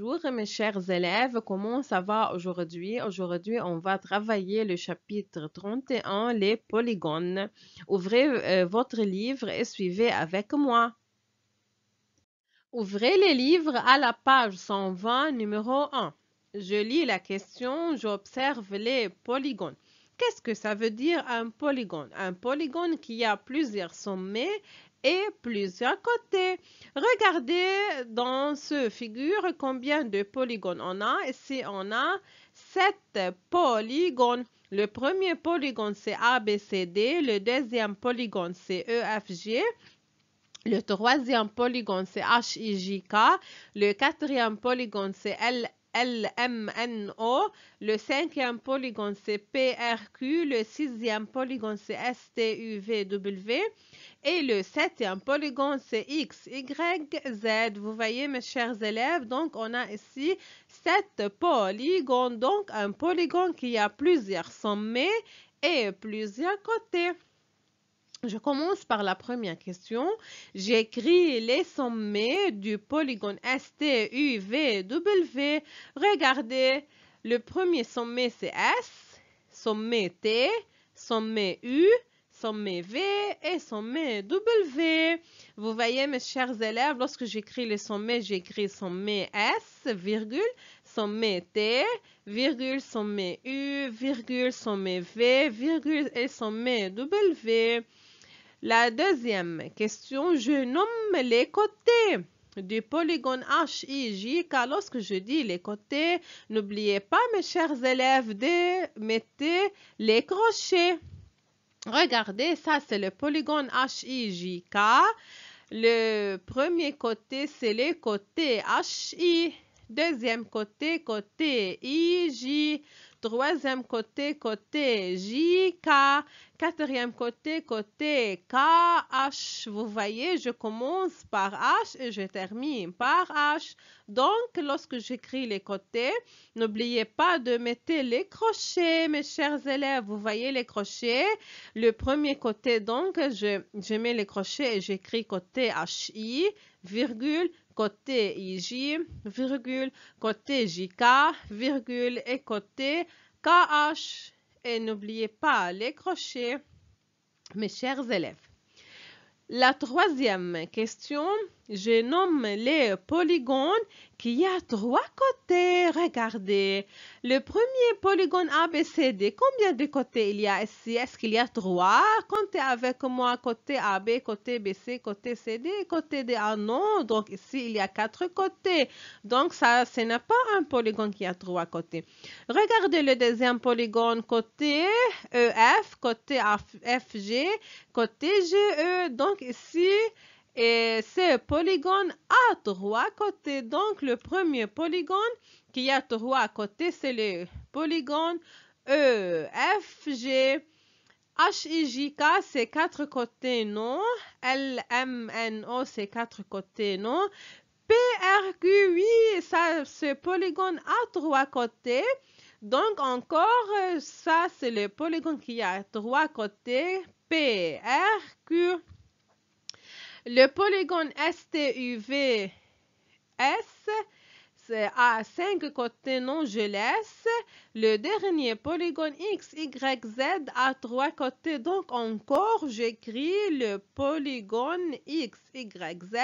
Bonjour mes chers élèves, comment ça va aujourd'hui? Aujourd'hui, on va travailler le chapitre 31, les polygones. Ouvrez euh, votre livre et suivez avec moi. Ouvrez les livres à la page 120, numéro 1. Je lis la question, j'observe les polygones. Qu'est-ce que ça veut dire un polygone Un polygone qui a plusieurs sommets et plusieurs côtés. Regardez dans ce figure combien de polygones on a. Ici, on a sept polygones. Le premier polygone, c'est ABCD. Le deuxième polygone, c'est EFG. Le troisième polygone, c'est HIJK. Le quatrième polygone, c'est L. LMNO, le cinquième polygone c'est PRQ, le sixième polygone c'est STUVW et le septième polygone, c'est X, Y, Z. Vous voyez, mes chers élèves, donc on a ici sept polygones. Donc, un polygone qui a plusieurs sommets et plusieurs côtés. Je commence par la première question. J'écris les sommets du polygone U, V, W. Regardez, le premier sommet c'est S, sommet T, sommet U, sommet V et sommet W. Vous voyez, mes chers élèves, lorsque j'écris les sommets, j'écris sommet S, virgule, sommet T, virgule, sommet U, virgule, sommet V, virgule et sommet W. La deuxième question, je nomme les côtés du polygone HIJ car lorsque je dis les côtés, n'oubliez pas mes chers élèves de mettre les crochets. Regardez, ça c'est le polygone HIJK. Le premier côté, c'est le côté HI. Deuxième côté, côté IJ troisième côté, côté J, K, quatrième côté, côté K, H. Vous voyez, je commence par H et je termine par H. Donc, lorsque j'écris les côtés, n'oubliez pas de mettre les crochets, mes chers élèves. Vous voyez les crochets. Le premier côté, donc, je, je mets les crochets et j'écris côté HI, virgule, côté IJ, virgule, côté JK, virgule, et côté KH. Et n'oubliez pas les crochets, mes chers élèves. La troisième question je nomme les polygones qui a trois côtés. Regardez. Le premier polygone ABCD, combien de côtés il y a ici? Est-ce qu'il y a trois? Comptez avec moi côté AB, côté BC, côté CD, côté DA. Ah non, donc ici il y a quatre côtés. Donc ça, ce n'est pas un polygone qui a trois côtés. Regardez le deuxième polygone côté EF, côté FG, côté GE. Donc ici, et ce polygone à trois côtés. Donc, le premier polygone qui a trois côtés, c'est le polygone E, F, G, H, I, c'est quatre côtés non. L, M, N, O, c'est quatre côtés non. P, R, oui, ça, ce polygone à trois côtés. Donc, encore, ça, c'est le polygone qui a trois côtés. P, R, le polygone STUVS S cinq cinq côtés non je laisse. Le dernier polygone X, Y, Z trois côtés. Donc encore, j'écris le polygone X, Y, Z,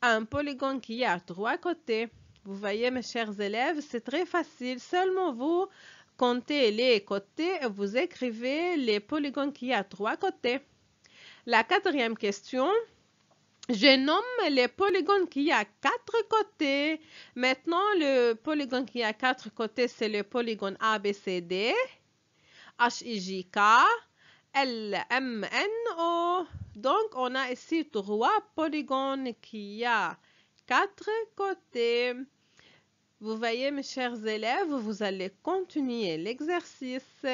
un polygone qui a trois côtés. Vous voyez, mes chers élèves, c'est très facile. Seulement vous comptez les côtés et vous écrivez les polygones qui a trois côtés. La quatrième question, je nomme les polygones qui a quatre côtés. Maintenant, le polygone qui a quatre côtés, c'est le polygone ABCD, HIJK, LMNO. Donc, on a ici trois polygones qui a quatre côtés. Vous voyez, mes chers élèves, vous allez continuer l'exercice.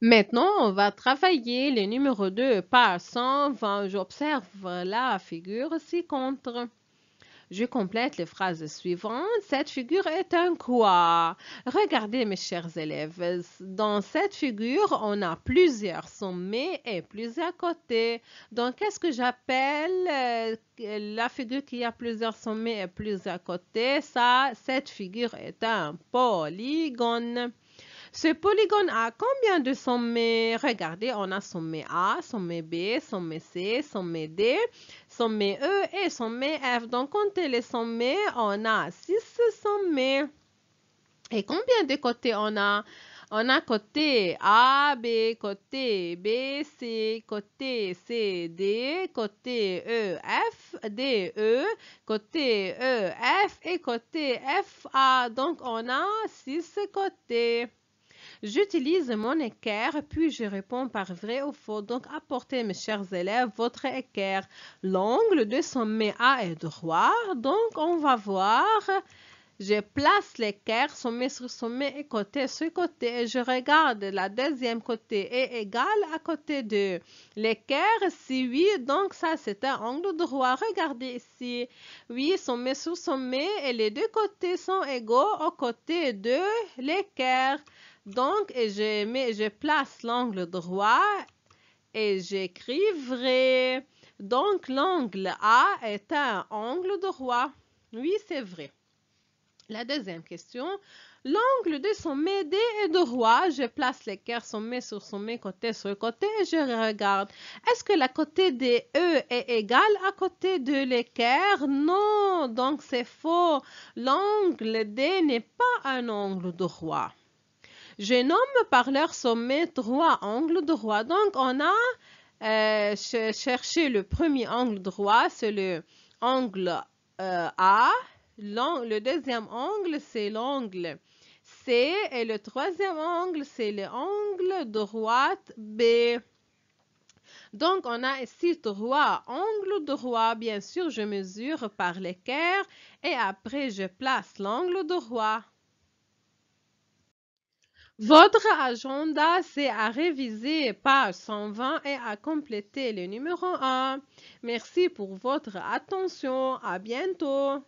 Maintenant, on va travailler les numéros 2 par 120. J'observe la figure ci-contre. Je complète les phrases suivantes. Cette figure est un quoi? Regardez mes chers élèves, dans cette figure, on a plusieurs sommets et plusieurs côtés. Donc, qu'est-ce que j'appelle euh, la figure qui a plusieurs sommets et plusieurs côtés? Ça, cette figure est un polygone. Ce polygone a combien de sommets Regardez, on a sommet A, sommet B, sommet C, sommet D, sommet E et sommet F. Donc, comptez les sommets, on a 6 sommets. Et combien de côtés on a on a côté A, B, côté B, C, côté C, D, côté E, F, D, E, côté E, F et côté F, A. Donc, on a six côtés. J'utilise mon équerre, puis je réponds par vrai ou faux. Donc, apportez, mes chers élèves, votre équerre. L'angle de sommet A est droit. Donc, on va voir. Je place l'équerre sommet sur sommet et côté sur côté. Et je regarde la deuxième côté est égale à côté de l'équerre. Si oui, donc ça c'est un angle droit. Regardez ici. Oui, sommet sur sommet et les deux côtés sont égaux aux côtés de l'équerre. Donc, je, place l'angle droit et j'écris vrai. Donc, l'angle A est un angle droit. Oui, c'est vrai. La deuxième question. L'angle de sommet D est droit. Je place l'équerre sommet sur sommet, côté sur côté et je regarde. Est-ce que la côté de E est égale à côté de l'équerre? Non, donc c'est faux. L'angle D n'est pas un angle droit. Je nomme par leur sommet trois angles droits. Donc, on a euh, cherché le premier angle droit, c'est le angle euh, A. Le deuxième angle, c'est l'angle C. Et le troisième angle, c'est l'angle droit B. Donc, on a ici trois angles droits. Bien sûr, je mesure par l'équerre et après, je place l'angle droit. Votre agenda, c'est à réviser page 120 et à compléter le numéro 1. Merci pour votre attention. À bientôt.